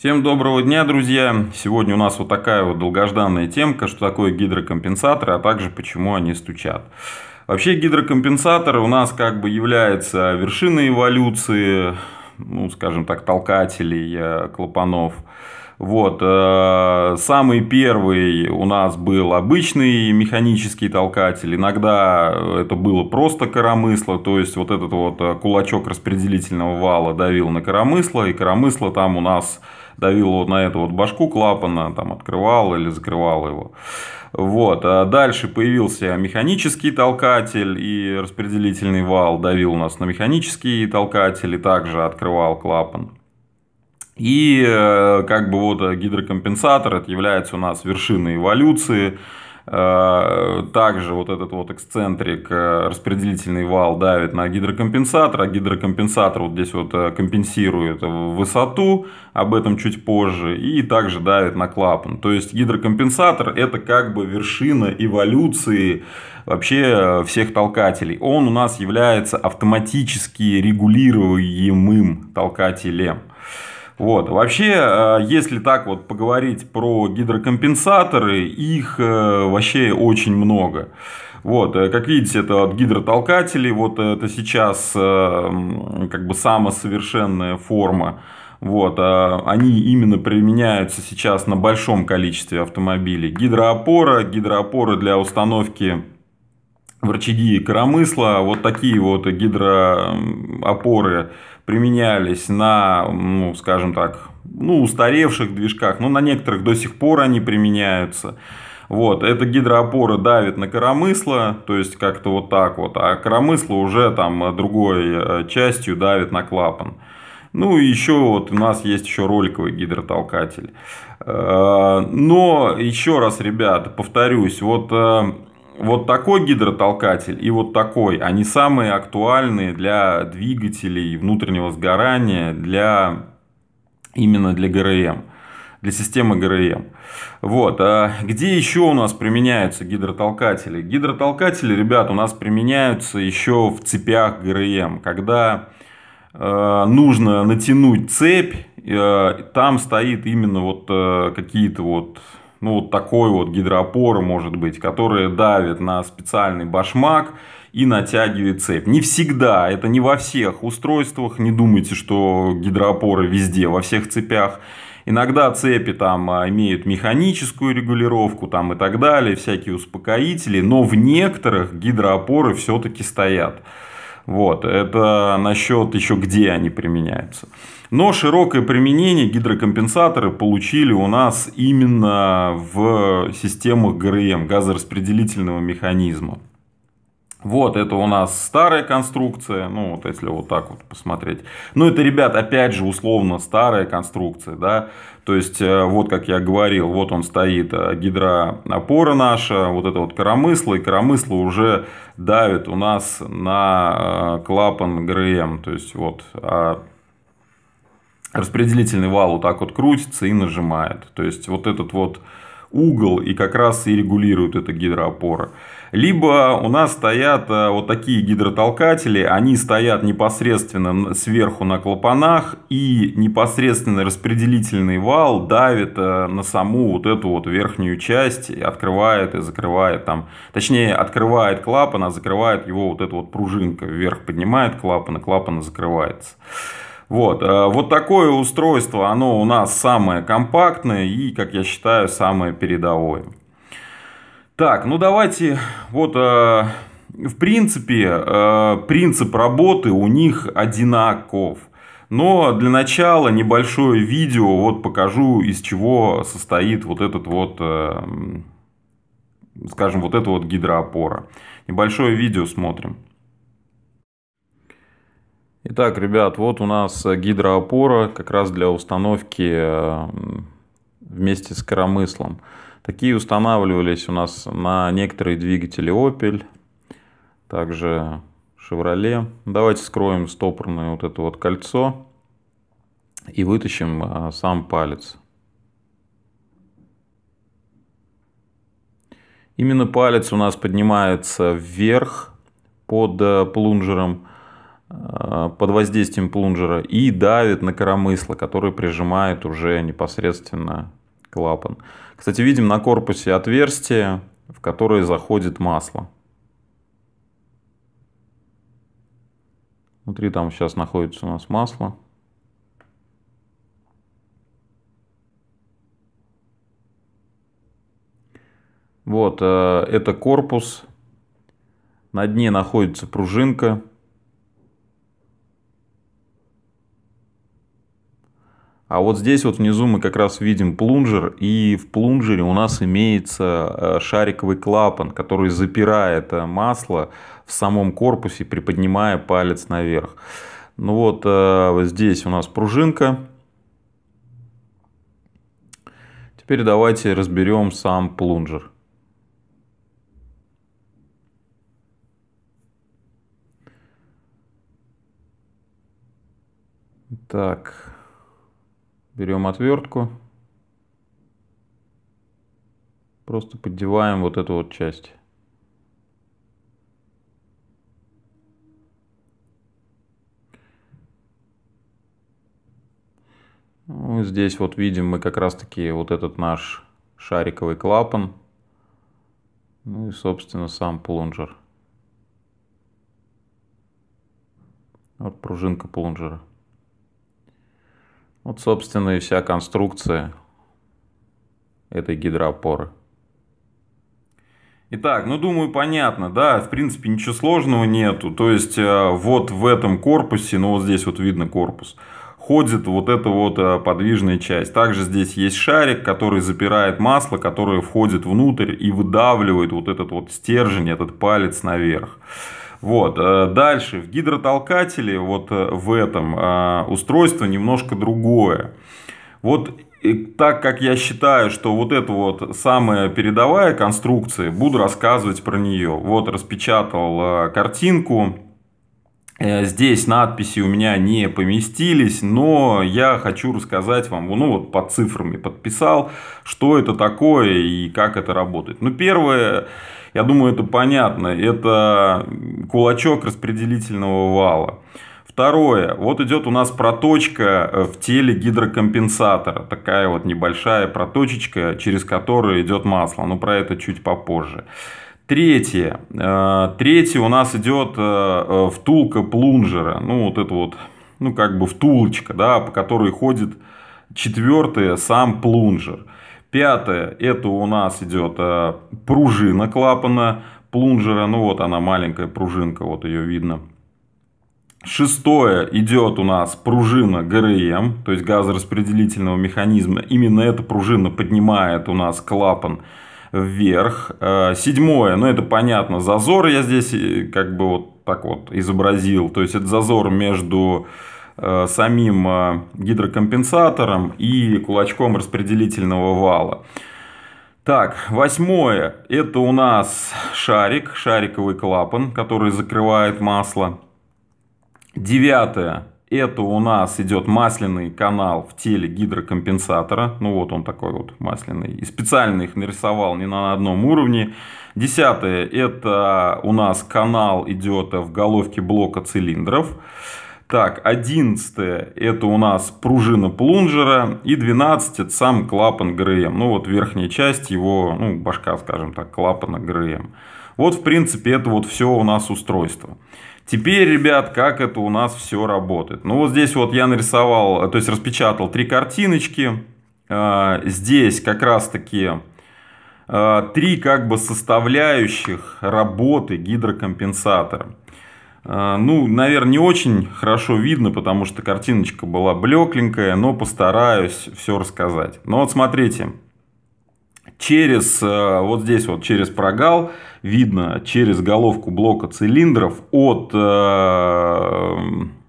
Всем доброго дня, друзья! Сегодня у нас вот такая вот долгожданная темка, что такое гидрокомпенсаторы, а также почему они стучат. Вообще гидрокомпенсаторы у нас как бы являются вершиной эволюции, ну, скажем так, толкателей, э, клапанов. Вот, э, самый первый у нас был обычный механический толкатель, иногда это было просто коромысло, то есть вот этот вот э, кулачок распределительного вала давил на коромысло, и коромысло там у нас давил вот на эту вот башку клапана, там открывал или закрывал его. Вот. А дальше появился механический толкатель и распределительный вал давил у нас на механический толкатель и также открывал клапан. И э, как бы вот гидрокомпенсатор, это является у нас вершиной эволюции. Э, также вот этот вот эксцентрик, э, распределительный вал давит на гидрокомпенсатор, а гидрокомпенсатор вот здесь вот э, компенсирует высоту, об этом чуть позже, и также давит на клапан. То есть гидрокомпенсатор это как бы вершина эволюции вообще всех толкателей. Он у нас является автоматически регулируемым толкателем. Вот. Вообще, э, если так вот поговорить про гидрокомпенсаторы, их э, вообще очень много. Вот, э, как видите, это от гидротолкателей, вот это сейчас как бы самая совершенная форма. Вот, они именно применяются сейчас на большом количестве автомобилей. Гидроопора, гидроопоры для установки в рычаги коромысла, вот такие вот гидроопоры применялись на, ну, скажем так, ну, устаревших движках, но на некоторых до сих пор они применяются. Вот, эта гидроопора давит на коромысло, то есть как-то вот так вот, а коромысло уже там другой э, частью давит на клапан. Ну и еще вот у нас есть еще роликовый гидротолкатель. Э, но еще раз, ребят, повторюсь, вот э, вот такой гидротолкатель и вот такой, они самые актуальные для двигателей внутреннего сгорания, для именно для ГРМ, для системы ГРМ. Вот. А где еще у нас применяются гидротолкатели? Гидротолкатели, ребят, у нас применяются еще в цепях ГРМ, когда э, нужно натянуть цепь, э, там стоит именно вот э, какие-то вот ну вот такой вот гидроопоры может быть, которая давит на специальный башмак и натягивает цепь. Не всегда, это не во всех устройствах, не думайте, что гидропоры везде, во всех цепях. Иногда цепи там а, имеют механическую регулировку там и так далее, всякие успокоители, но в некоторых гидроопоры все-таки стоят. Вот, это насчет еще где они применяются. Но широкое применение гидрокомпенсаторы получили у нас именно в системах ГРМ, газораспределительного механизма. Вот, это у нас старая конструкция, ну, вот если вот так вот посмотреть. Ну, это, ребят, опять же, условно старая конструкция, да. То есть, э, вот как я говорил, вот он стоит, э, гидроопора наша, вот это вот коромысло, и коромысло уже давит у нас на э, клапан ГРМ. То есть, вот, а распределительный вал вот так вот крутится и нажимает. То есть вот этот вот угол и как раз и регулирует это гидроопора. Либо у нас стоят э, вот такие гидротолкатели, они стоят непосредственно сверху на клапанах и непосредственно распределительный вал давит э, на саму вот эту вот верхнюю часть, и открывает и закрывает там, точнее открывает клапан, а закрывает его вот эта вот пружинка, вверх поднимает клапан, и клапан закрывается. Вот, э, вот такое устройство, оно у нас самое компактное и, как я считаю, самое передовое. Так, ну давайте, вот, э, в принципе, э, принцип работы у них одинаков. Но для начала небольшое видео, вот покажу, из чего состоит вот этот вот, скажем, вот эта вот гидроопора. Небольшое видео смотрим. Итак, ребят, вот у нас э, гидроопора как раз для установки э, вместе с коромыслом. Такие устанавливались у нас на некоторые двигатели Opel, также Chevrolet. Давайте скроем стопорное вот это вот кольцо и вытащим э, сам палец. Именно палец у нас поднимается вверх под плунжером. Э, под воздействием плунжера и давит на коромысло, который прижимает уже непосредственно клапан. Кстати, видим на корпусе отверстие, в которое заходит масло. Внутри там сейчас находится у нас масло. Вот, э, это корпус. На дне находится пружинка. А вот здесь вот внизу мы как раз видим плунжер, и в плунжере у нас имеется э, шариковый клапан, который запирает э, масло в самом корпусе, приподнимая палец наверх. Ну э, вот здесь у нас пружинка. Теперь давайте разберем сам плунжер. Так, берем отвертку, просто поддеваем вот эту вот часть. Ну, здесь вот видим мы как раз таки вот этот наш шариковый клапан. Ну и, собственно, сам плунжер. Вот пружинка плунжера. Вот, собственно, и вся конструкция этой гидроопоры. Итак, ну думаю, понятно, да, в принципе ничего сложного нету. То есть э, вот в этом корпусе, ну вот здесь вот видно корпус, ходит вот эта вот э, подвижная часть. Также здесь есть шарик, который запирает масло, которое входит внутрь и выдавливает вот этот вот стержень, этот палец наверх. Вот. Э, дальше, в гидротолкателе, вот э, в этом, э, устройство немножко другое. Вот и так как я считаю, что вот эта вот самая передовая конструкция, буду рассказывать про нее. Вот распечатал картинку, Здесь надписи у меня не поместились, но я хочу рассказать вам, ну вот под цифрами подписал, что это такое и как это работает. Ну первое, я думаю, это понятно. Это кулачок распределительного вала. Второе. Вот идет у нас проточка э, в теле гидрокомпенсатора. Такая вот небольшая проточечка, через которую идет масло. Но про это чуть попозже. Третье. Э, третье у нас идет э, втулка плунжера. Ну, вот это вот, ну, как бы втулочка, да, по которой ходит четвертое сам плунжер. Пятое, это у нас идет э, пружина клапана плунжера. Ну вот она маленькая пружинка, вот ее видно. Шестое идет у нас пружина ГРМ, то есть газораспределительного механизма. Именно эта пружина поднимает у нас клапан вверх. Э, седьмое, ну это понятно, зазор я здесь э, как бы вот так вот изобразил. То есть это зазор между Э, самим э, гидрокомпенсатором и кулачком распределительного вала. Так, восьмое. Это у нас шарик, шариковый клапан, который закрывает масло. Девятое. Это у нас идет масляный канал в теле гидрокомпенсатора. Ну вот он такой вот масляный. И специально их нарисовал не на одном уровне. Десятое. Это у нас канал идет в головке блока цилиндров. Так, 11 это у нас пружина плунжера и 12 это сам клапан Грэем. Ну вот верхняя часть его, ну башка, скажем так, клапана Грэем. Вот в принципе это вот все у нас устройство. Теперь, ребят, как это у нас все работает. Ну вот здесь вот я нарисовал, то есть распечатал три картиночки. А, здесь как раз таки а, три как бы составляющих работы гидрокомпенсатора. А, ну, наверное, не очень хорошо видно, потому что картиночка была блекленькая, но постараюсь все рассказать. Но вот смотрите, через э, вот здесь вот через прогал видно через головку блока цилиндров от э,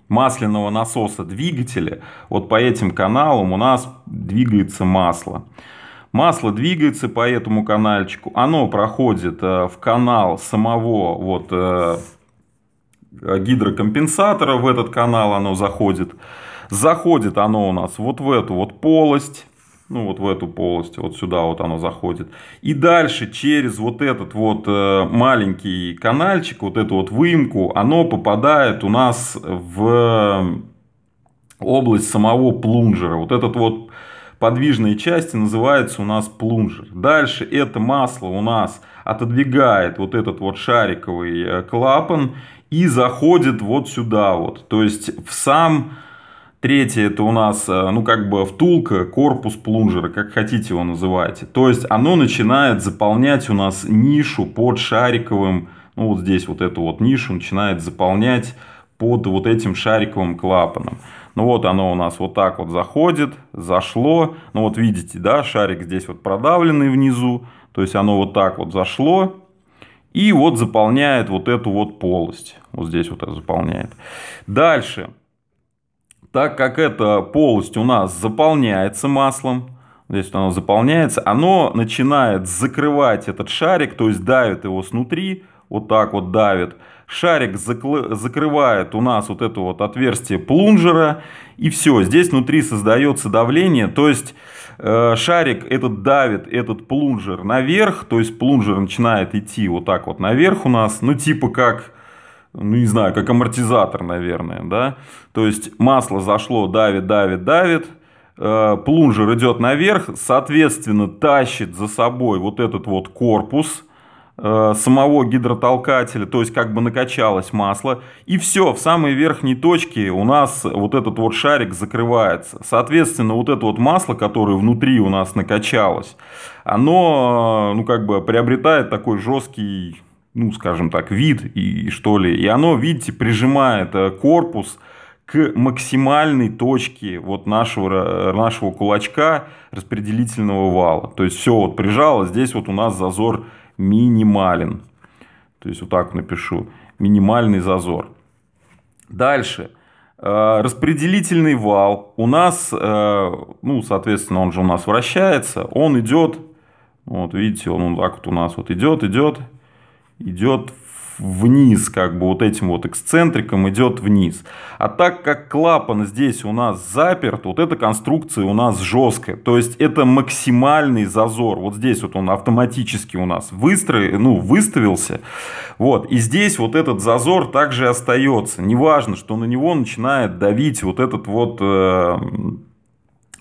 масляного насоса двигателя, вот по этим каналам у нас двигается масло. Масло двигается по этому канальчику, оно проходит э, в канал самого вот Э, гидрокомпенсатора в этот канал оно заходит. Заходит оно у нас вот в эту вот полость. Ну, вот в эту полость, вот сюда вот оно заходит. И дальше через вот этот вот э, маленький каналчик, вот эту вот выемку, оно попадает у нас в э, область самого плунжера. Вот этот вот подвижной части называется у нас плунжер. Дальше это масло у нас отодвигает вот этот вот шариковый клапан и заходит вот сюда вот. То есть в сам... третий это у нас, э, ну как бы втулка, корпус плунжера, как хотите его называйте. То есть оно начинает заполнять у нас нишу под шариковым, ну вот здесь вот эту вот нишу начинает заполнять под вот этим шариковым клапаном. Ну вот оно у нас вот так вот заходит, зашло. Ну вот видите, да, шарик здесь вот продавленный внизу. То есть оно вот так вот зашло и вот заполняет вот эту вот полость. Вот здесь вот заполняет. Дальше. Так как эта полость у нас заполняется маслом, здесь вот оно заполняется, оно начинает закрывать этот шарик, то есть давит его снутри, вот так вот давит. Шарик закрывает у нас вот это вот отверстие плунжера, и все, здесь внутри создается давление, то есть э, шарик этот давит этот плунжер наверх, то есть плунжер начинает идти вот так вот наверх у нас, ну типа как ну не знаю, как амортизатор, наверное, да. То есть масло зашло, давит, давит, давит, э, плунжер идет наверх, соответственно, тащит за собой вот этот вот корпус э, самого гидротолкателя, то есть как бы накачалось масло, и все, в самой верхней точке у нас вот этот вот шарик закрывается. Соответственно, вот это вот масло, которое внутри у нас накачалось, оно, э, ну как бы приобретает такой жесткий ну, скажем так, вид, и что ли. И оно, видите, прижимает э, корпус к максимальной точке вот нашего, э, нашего кулачка распределительного вала. То есть, все вот прижало, здесь вот у нас зазор минимален. То есть, вот так напишу. Минимальный зазор. Дальше. Э, распределительный вал у нас, ну, соответственно, он же у нас вращается, он идет, вот видите, он вот так вот у нас вот идет, идет, идет вниз, как бы вот этим вот эксцентриком идет вниз. А так как клапан здесь у нас заперт, вот эта конструкция у нас жесткая. То есть это максимальный зазор. Вот здесь вот он автоматически у нас выстроил, ну, выставился. Вот. И здесь вот этот зазор также остается. Неважно, что на него начинает давить вот этот вот э,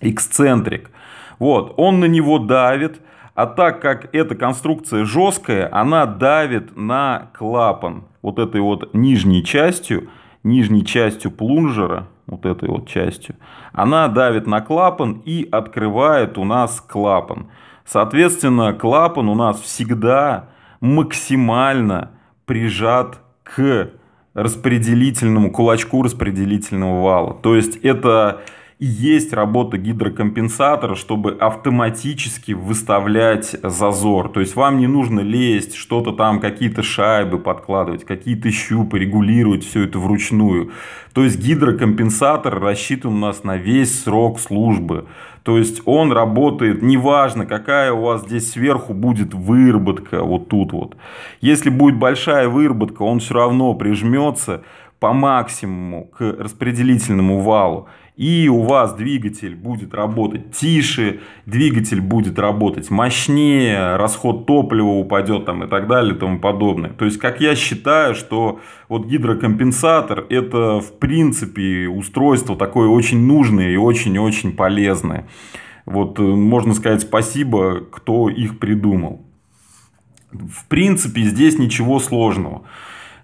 эксцентрик. Вот. Он на него давит. А так как эта конструкция жесткая, она давит на клапан вот этой вот нижней частью, нижней частью плунжера, вот этой вот частью, она давит на клапан и открывает у нас клапан. Соответственно, клапан у нас всегда максимально прижат к распределительному кулачку распределительного вала. То есть это есть работа гидрокомпенсатора, чтобы автоматически выставлять зазор. То есть вам не нужно лезть, что-то там, какие-то шайбы подкладывать, какие-то щупы, регулировать все это вручную. То есть гидрокомпенсатор рассчитан у нас на весь срок службы. То есть он работает, неважно, какая у вас здесь сверху будет выработка, вот тут вот. Если будет большая выработка, он все равно прижмется, по максимуму к распределительному валу, и у вас двигатель будет работать тише, двигатель будет работать мощнее, расход топлива упадет там и так далее и тому подобное. То есть, как я считаю, что вот гидрокомпенсатор это в принципе устройство такое очень нужное и очень-очень полезное. Вот э, можно сказать спасибо, кто их придумал. В принципе, здесь ничего сложного.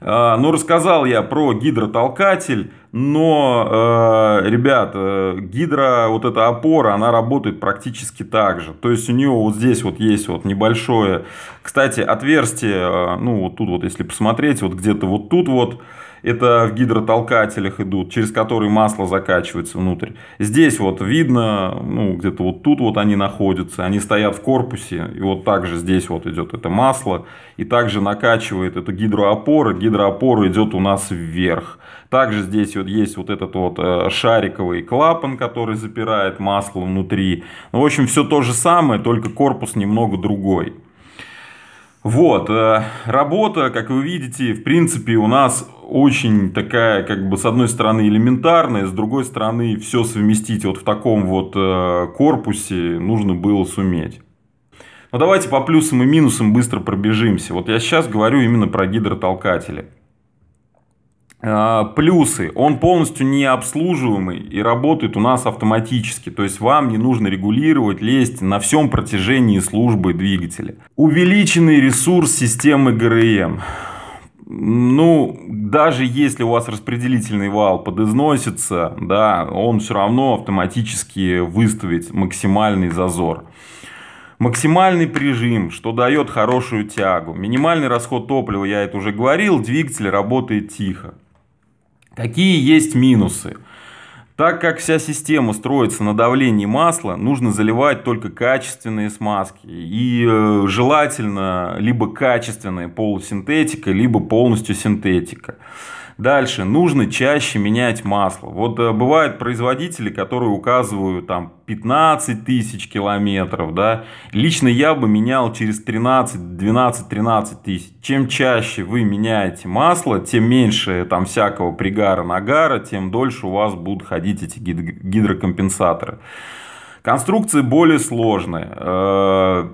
А, ну, рассказал я про гидротолкатель, но, э, ребят, э, гидро, вот эта опора, она работает практически так же. То есть у нее вот здесь вот есть вот небольшое, кстати, отверстие, э, ну, вот тут вот, если посмотреть, вот где-то вот тут вот, это в гидротолкателях идут, через которые масло закачивается внутрь. Здесь вот видно, ну, где-то вот тут вот они находятся, они стоят в корпусе, и вот также здесь вот идет это масло, и также накачивает это гидроопора, гидроопора идет у нас вверх. Также здесь вот есть вот этот вот э, шариковый клапан, который запирает масло внутри. Ну, в общем, все то же самое, только корпус немного другой. Вот, э, работа, как вы видите, в принципе, у нас очень такая, как бы, с одной стороны, элементарная, с другой стороны, все совместить вот в таком вот э, корпусе нужно было суметь. Но ну, давайте по плюсам и минусам быстро пробежимся. Вот я сейчас говорю именно про гидротолкатели. А, плюсы. Он полностью необслуживаемый и работает у нас автоматически. То есть вам не нужно регулировать, лезть на всем протяжении службы двигателя. Увеличенный ресурс системы ГРМ. Ну, даже если у вас распределительный вал подызносится да, он все равно автоматически выставит максимальный зазор. Максимальный прижим, что дает хорошую тягу. Минимальный расход топлива, я это уже говорил, двигатель работает тихо. Какие есть минусы? Так как вся система строится на давлении масла, нужно заливать только качественные смазки. И э, желательно либо качественная полусинтетика, либо полностью синтетика. Дальше, нужно чаще менять масло. Вот э, бывают производители, которые указывают там 15 тысяч километров, да. Лично я бы менял через 13, 12, 13 тысяч. Чем чаще вы меняете масло, тем меньше там всякого пригара, нагара, тем дольше у вас будут ходить эти гидрокомпенсаторы. Конструкции более сложные. Э,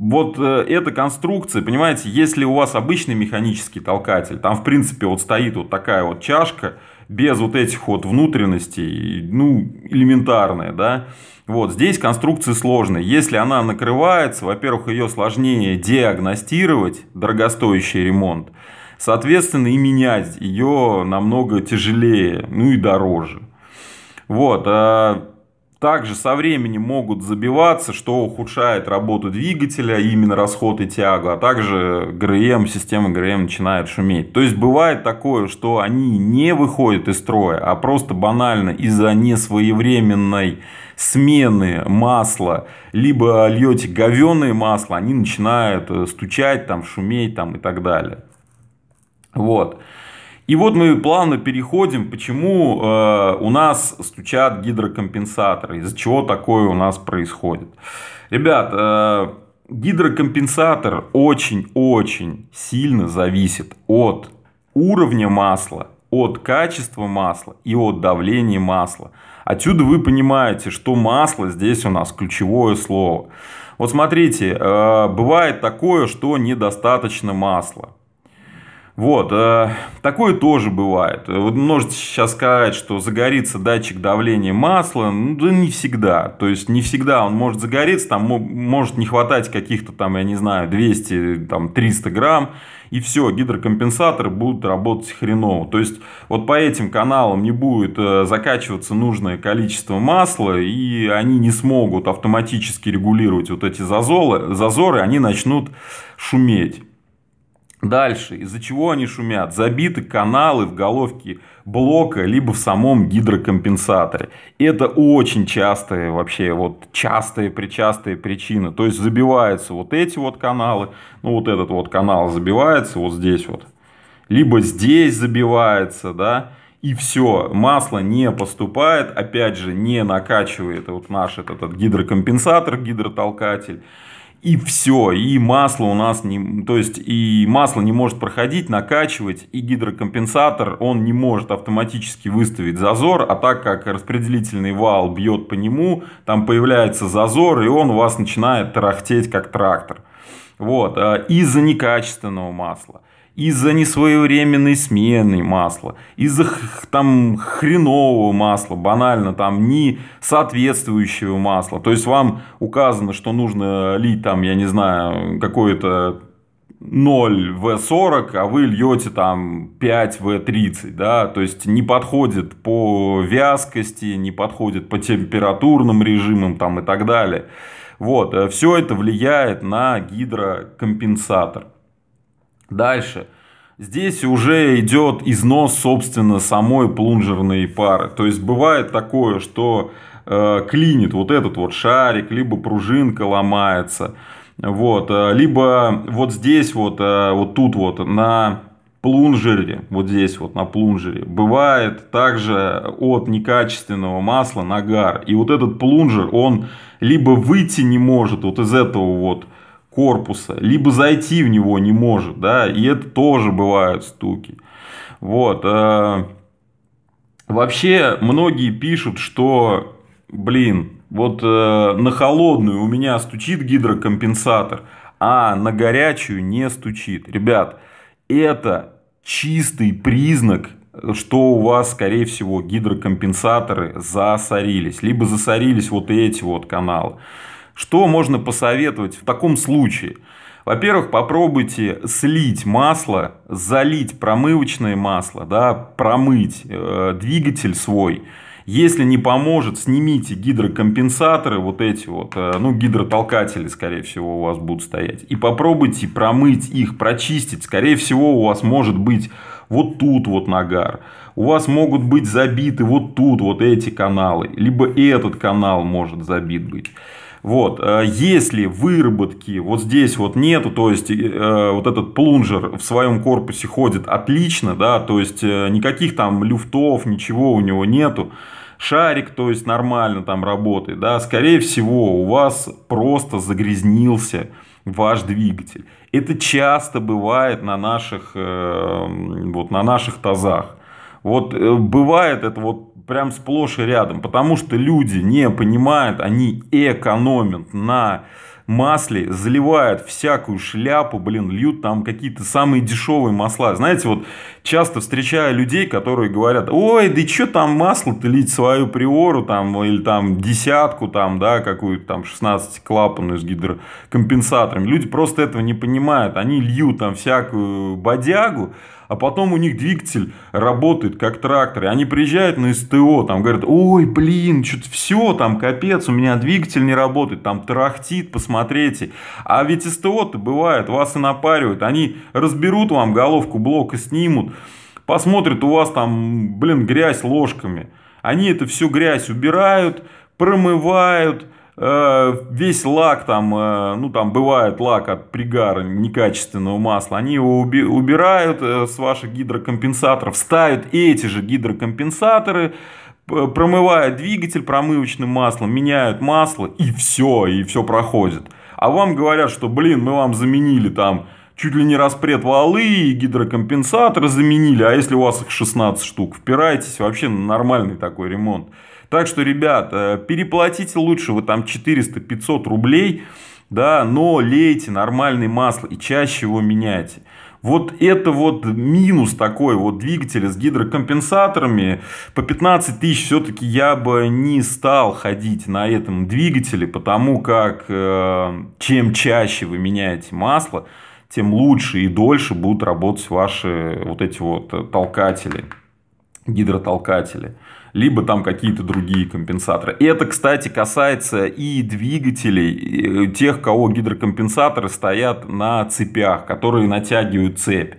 вот э, эта конструкция, понимаете, если у вас обычный механический толкатель, там, в принципе, вот стоит вот такая вот чашка, без вот этих вот внутренностей, ну, элементарная, да, вот здесь конструкция сложная. Если она накрывается, во-первых, ее сложнее диагностировать, дорогостоящий ремонт, соответственно, и менять ее намного тяжелее, ну и дороже. Вот, а также со временем могут забиваться, что ухудшает работу двигателя, именно расход и тягу, а также ГРМ, система ГРМ начинает шуметь. То есть бывает такое, что они не выходят из строя, а просто банально из-за несвоевременной смены масла, либо льете говеное масло, они начинают э, стучать, там, шуметь там, и так далее. Вот. И вот мы плавно переходим, почему э, у нас стучат гидрокомпенсаторы, из-за чего такое у нас происходит. Ребят, э, гидрокомпенсатор очень-очень сильно зависит от уровня масла, от качества масла и от давления масла. Отсюда вы понимаете, что масло здесь у нас ключевое слово. Вот смотрите, э, бывает такое, что недостаточно масла. Вот, э, такое тоже бывает. Вот можете сейчас сказать, что загорится датчик давления масла, ну, да не всегда. То есть, не всегда он может загореться, там может не хватать каких-то там, я не знаю, 200, там 300 грамм, и все, гидрокомпенсаторы будут работать хреново. То есть, вот по этим каналам не будет э, закачиваться нужное количество масла, и они не смогут автоматически регулировать вот эти зазолы, зазоры, они начнут шуметь. Дальше, из-за чего они шумят? Забиты каналы в головке блока, либо в самом гидрокомпенсаторе. Это очень частые вообще, вот частые, причастые причины. То есть забиваются вот эти вот каналы, ну вот этот вот канал забивается вот здесь вот. Либо здесь забивается, да, и все, масло не поступает, опять же, не накачивает вот наш этот, этот гидрокомпенсатор, гидротолкатель и все, и масло у нас не, то есть и масло не может проходить, накачивать, и гидрокомпенсатор он не может автоматически выставить зазор, а так как распределительный вал бьет по нему, там появляется зазор, и он у вас начинает тарахтеть как трактор. Вот, э, из-за некачественного масла из-за несвоевременной смены масла, из-за там хренового масла, банально там не соответствующего масла. То есть вам указано, что нужно лить там, я не знаю, какое-то 0 В40, а вы льете там 5 В30, да, то есть не подходит по вязкости, не подходит по температурным режимам там и так далее. Вот, э, все это влияет на гидрокомпенсатор. Дальше. Здесь уже идет износ, собственно, самой плунжерной пары. То есть бывает такое, что э, клинит вот этот вот шарик, либо пружинка ломается. Вот, э, либо вот здесь вот, э, вот тут вот на плунжере, вот здесь вот на плунжере, бывает также от некачественного масла нагар. И вот этот плунжер, он либо выйти не может вот из этого вот корпуса, либо зайти в него не может, да, и это тоже бывают стуки. Вот. Э, вообще, многие пишут, что, блин, вот э, на холодную у меня стучит гидрокомпенсатор, а на горячую не стучит. Ребят, это чистый признак что у вас, скорее всего, гидрокомпенсаторы засорились. Либо засорились вот эти вот каналы. Что можно посоветовать в таком случае? Во-первых, попробуйте слить масло, залить промывочное масло, да, промыть э, двигатель свой. Если не поможет, снимите гидрокомпенсаторы, вот эти вот, э, ну, гидротолкатели, скорее всего, у вас будут стоять. И попробуйте промыть их, прочистить. Скорее всего, у вас может быть вот тут вот нагар. У вас могут быть забиты вот тут вот эти каналы. Либо этот канал может забит быть. Вот, э, если выработки вот здесь вот нету, то есть э, вот этот плунжер в своем корпусе ходит отлично, да, то есть э, никаких там люфтов, ничего у него нету, шарик, то есть нормально там работает, да, скорее всего у вас просто загрязнился ваш двигатель. Это часто бывает на наших, э, вот на наших тазах. Вот э, бывает это вот прям сплошь и рядом, потому что люди не понимают, они экономят на масле, заливают всякую шляпу, блин, льют там какие-то самые дешевые масла. Знаете, вот часто встречаю людей, которые говорят, ой, да что там масло-то лить свою приору там, или там десятку там, да, какую-то там 16 клапанную с гидрокомпенсаторами. Люди просто этого не понимают. Они льют там всякую бодягу, а потом у них двигатель работает как трактор, и они приезжают на СТО, там говорят, ой, блин, что-то все, там капец, у меня двигатель не работает, там трахтит, посмотрите. А ведь СТО-то бывает, вас и напаривают, они разберут вам головку блока, снимут, посмотрят, у вас там, блин, грязь ложками. Они это всю грязь убирают, промывают, Э, весь лак там, э, ну там бывает лак от пригара некачественного масла, они его уби- убирают э, с ваших гидрокомпенсаторов, ставят эти же гидрокомпенсаторы, промывают двигатель промывочным маслом, меняют масло и все, и все проходит. А вам говорят, что, блин, мы вам заменили там чуть ли не распред валы и гидрокомпенсаторы заменили, а если у вас их 16 штук, впирайтесь, вообще нормальный такой ремонт. Так что, ребят, э, переплатите лучше вы там 400-500 рублей, да, но лейте нормальное масло и чаще его меняйте. Вот это вот минус такой вот двигателя с гидрокомпенсаторами. По 15 тысяч все-таки я бы не стал ходить на этом двигателе, потому как э, чем чаще вы меняете масло, тем лучше и дольше будут работать ваши вот эти вот э, толкатели, гидротолкатели либо там какие-то другие компенсаторы. Это, кстати, касается и двигателей, и э, тех, кого гидрокомпенсаторы стоят на цепях, которые натягивают цепь.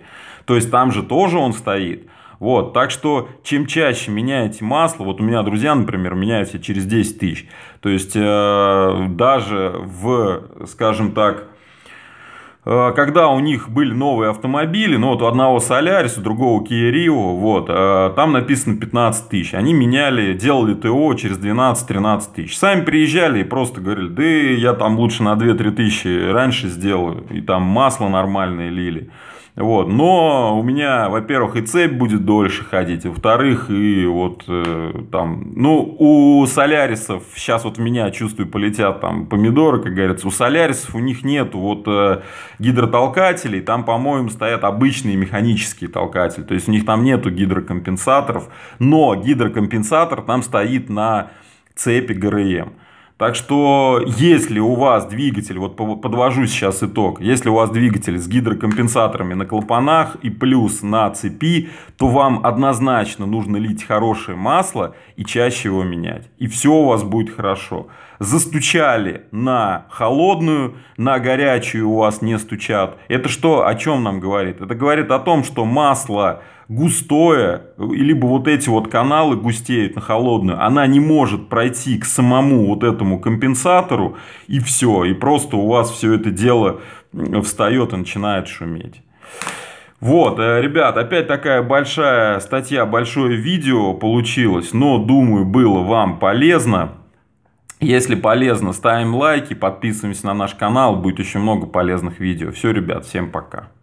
То есть там же тоже он стоит. Вот, так что чем чаще меняете масло, вот у меня друзья, например, меняются через 10 тысяч. То есть э, даже в, скажем так, Э, когда у них были новые автомобили, ну вот у одного Солярис, у другого Kia Rio, вот, э, там написано 15 тысяч. Они меняли, делали ТО через 12-13 тысяч. Сами приезжали и просто говорили, да я там лучше на 2-3 тысячи раньше сделаю. И там масло нормальное лили. Вот. Но у меня, во-первых, и цепь будет дольше ходить, во-вторых, и вот э, там, ну, у солярисов, сейчас вот меня, чувствую, полетят там помидоры, как говорится, у солярисов у них нету вот э, гидротолкателей, там, по-моему, стоят обычные механические толкатели. То есть у них там нету гидрокомпенсаторов, но гидрокомпенсатор там стоит на цепи ГРМ. Так что, если у вас двигатель, вот подвожу сейчас итог, если у вас двигатель с гидрокомпенсаторами на клапанах и плюс на цепи, то вам однозначно нужно лить хорошее масло и чаще его менять. И все у вас будет хорошо застучали на холодную, на горячую у вас не стучат. Это что, о чем нам говорит? Это говорит о том, что масло густое, либо вот эти вот каналы густеют на холодную, она не может пройти к самому вот этому компенсатору, и все, и просто у вас все это дело встает и начинает шуметь. Вот, э, ребят, опять такая большая статья, большое видео получилось, но, думаю, было вам полезно. Если полезно, ставим лайки, подписываемся на наш канал, будет еще много полезных видео. Все, ребят, всем пока.